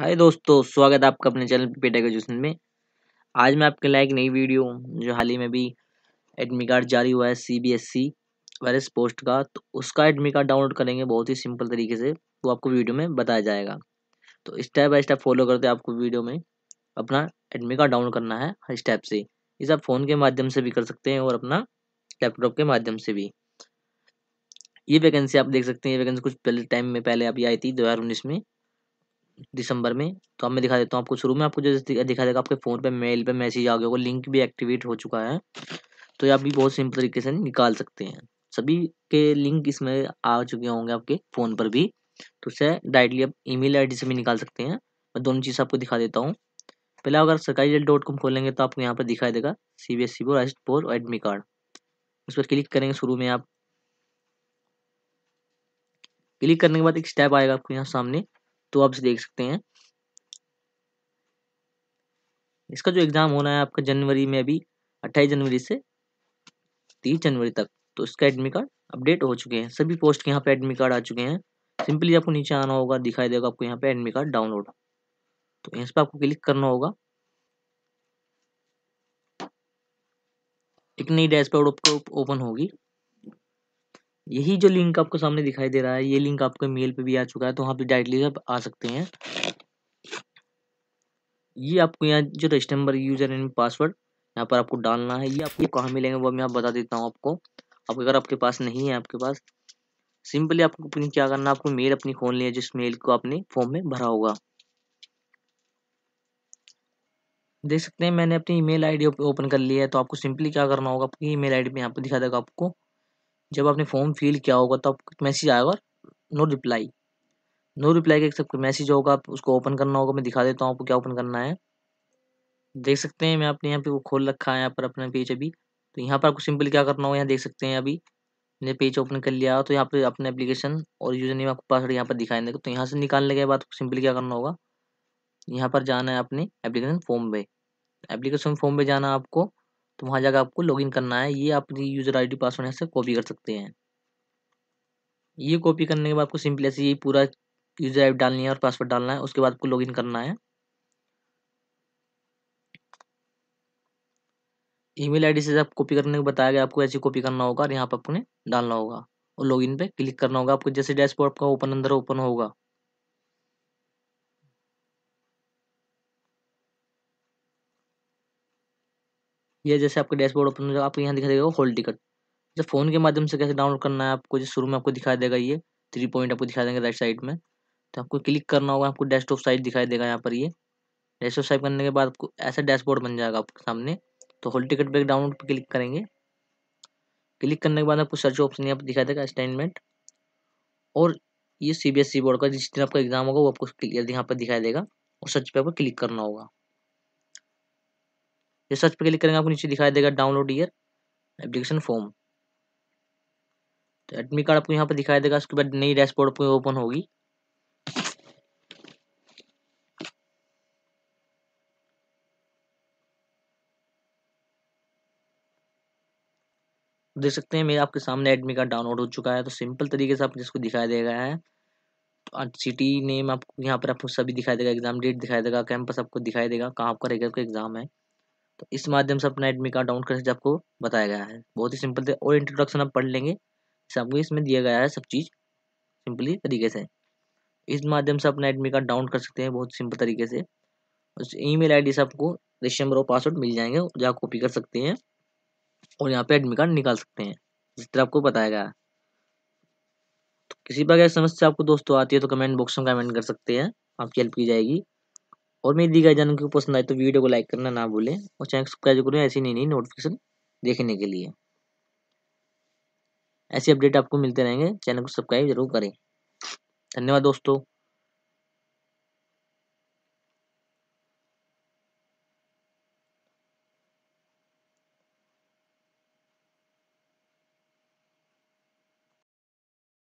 हाय दोस्तों स्वागत है आपका अपने चैनल पेटा ग्रेजुएशन में आज मैं आपके लाइक नई वीडियो जो हाल ही में भी एडमिट कार्ड जारी हुआ है C B S C virus post का तो उसका एडमिट कार्ड डाउनलोड करेंगे बहुत ही सिंपल तरीके से वो आपको वीडियो में बताया जाएगा तो स्टेप बाय स्टेप फॉलो करते हैं आपको वीडियो में अपना एडमिट कार्ड डाउनलोड करना है हर स्टेप से ये आप फ़ोन के माध्यम से भी कर सकते हैं और अपना लैपटॉप के माध्यम से भी ये वैकेंसी आप देख सकते हैं ये वैकेंसी कुछ पहले टाइम में पहले अभी आई थी दो में दिसंबर में तो अब मैं दिखा देता हूँ आपको शुरू में आपको जो दिखा देगा आपके फ़ोन पे मेल पे मैसेज आ गया होगा लिंक भी एक्टिवेट हो चुका है तो ये आप भी बहुत सिंपल तरीके से निकाल सकते हैं सभी के लिंक इसमें आ चुके होंगे आपके फ़ोन पर भी तो उसे डायरेक्टली आप ई मेल से भी निकाल सकते हैं मैं दोनों चीज़ आपको दिखा देता हूँ पहले अगर सरकारी डॉट खोलेंगे तो आपको यहाँ पर दिखाई देगा C B S C board board admit card उस पर क्लिक करेंगे शुरू में आप क्लिक करने के बाद एक स्टेप आएगा आपको यहाँ सामने तो आप देख सकते हैं इसका जो एग्ज़ाम होना है आपका जनवरी में अभी अट्ठाईस जनवरी से तीस जनवरी तक तो इसका एडमिट कार्ड अपडेट हो चुके हैं सभी पोस्ट के यहाँ पे एडमिट कार्ड आ चुके हैं सिंपली आपको नीचे आना होगा दिखाई देगा आपको यहाँ पे एडमिट कार्ड डाउनलोड तो इस पर आपको क्लिक करना होगा एक नई डैशबोर्ड आपको ओपन होगी यही जो लिंक आपको सामने दिखाई दे रहा है ये लिंक आपको मेल पे भी आ चुका है तो वहाँ पे डायरेक्टली आप आ सकते हैं ये आपको यहाँ जो register number user and password यहाँ पर आपको डालना है ये आपको कहाँ मिलेंगे वो मैं आप बता देता हूँ आपको अब अगर आपके पास नहीं है आपके पास सिंपली आपको अपनी क्या करना है आपको मेल अपनी खोल लिया जिस मेल को आपने फॉर्म में भरा होगा देख सकते हैं मैंने अपनी ईमेल आईडी ओपन कर लिया है तो आपको सिंपली क्या करना होगा आपकी ईमेल आईडी पे यहाँ पर दिखा देगा आपको जब आपने फॉर्म फिल किया होगा तो मैसेज आएगा नो रिप्लाई नो रिप्लाई का एक मैसेज होगा आप उसको ओपन करना होगा मैं दिखा देता हूँ आपको क्या ओपन करना है देख सकते हैं मैं आपने यहाँ पे वो खोल रखा है यहाँ पर अपना पेज अभी तो यहाँ पर आपको सिंपल क्या करना होगा यहाँ देख सकते हैं अभी मैंने पेज ओपन कर लिया तो यहाँ पर अपने एप्लीकेशन और यूजर नेम आपको पासवर्ड यहाँ पर दिखाई देगा तो यहाँ से निकालने के बाद सिंपल क्या करना होगा यहाँ पर जाना है अपने एप्लीकेशन फॉर्म पे एप्लीकेशन फॉर्म पे जाना आपको तो वहां जाकर आपको लॉगिन करना है ये आप अपनी यूज़र डी पासवर्ड यहाँ से कॉपी कर सकते हैं ये कॉपी करने के बाद आपको सिंपल ऐसे ये पूरा यूज़र आई डालनी है और पासवर्ड डालना है उसके बाद आपको लॉगिन करना है ईमेल आईडी से आप कॉपी करने को बताया गया आपको ऐसे कॉपी करना होगा और यहाँ पर आपने डालना होगा और लॉगिन पे क्लिक करना होगा आपको जैसे डैशबोर्ड आपका ओपन अंदर ओपन होगा ये जैसे आपके डैशबोर्ड ओपन हो जाएगा आपको यहाँ दिखाई देगा होल टिकट जब फोन के माध्यम से कैसे डाउनलोड करना है आपको जो शुरू में आपको दिखाई देगा ये थ्री पॉइंट आपको दिखाई देंगे राइट साइड में तो आपको क्लिक करना होगा आपको डेस्कटॉप साइड दिखाई देगा यहाँ पर ये डेस्कटॉप साइड करने के बाद आपको ऐसा डैशबोर्ड बन जाएगा आपके सामने तो होल टिकट पर डाउनलोड पर क्लिक करेंगे क्लिक करने के बाद आपको सर्च ऑप्शन यहाँ पर दिखाई देगा असाइनमेंट और ये C B S E board का जिस दिन आपका एग्जाम होगा वो आपको क्लियर यहाँ पर दिखाई देगा और सर्च पर आपको क्लिक करना होगा ये सर्च पर क्लिक करेंगे आपको नीचे दिखाई देगा डाउनलोड ईयर एप्लीकेशन फॉर्म तो एडमिट कार्ड आपको यहाँ पर दिखाई देगा उसके बाद नई डैशबोर्ड आपको ओपन होगी देख सकते हैं मेरा आपके सामने एडमिट कार्ड डाउनलोड हो चुका है तो सिंपल तरीके से आप जिसको दिखाई देगा है तो सिटी नेम आपको यहाँ पर आपको सभी दिखाई देगा एग्जाम डेट दिखाई देगा कैंपस आपको दिखाई देगा कहाँ आपका रहेगा उसका एग्जाम है तो इस माध्यम से अपना एडमिट कार्ड डाउनलोड करके आपको बताया गया है बहुत ही सिंपल थे और इंट्रोडक्शन आप पढ़ लेंगे आपको इसमें दिया गया है सब चीज़ सिंपली तरीके से इस माध्यम से अपना एडमिट कार्ड डाउनलोड कर सकते हैं बहुत सिंपल तरीके से उस आई डी से आपको रजिस्टर नंबर और पासवर्ड मिल जाएंगे जहाँ कॉपी कर सकते हैं और यहाँ पे एडमिट कार्ड निकाल सकते हैं जिस तरह आपको बताया गया तो किसी प्रकार समस्या आपको दोस्तों आती है तो कमेंट बॉक्स में कमेंट कर सकते हैं आपकी हेल्प की जाएगी और मेरी दी गई जानकारी पसंद आए तो वीडियो को लाइक करना ना भूलें और चैनल सब्सक्राइब करें ऐसी नई नई नोटिफिकेशन देखने के लिए ऐसे अपडेट आपको मिलते रहेंगे चैनल को सब्सक्राइब जरूर करें धन्यवाद दोस्तों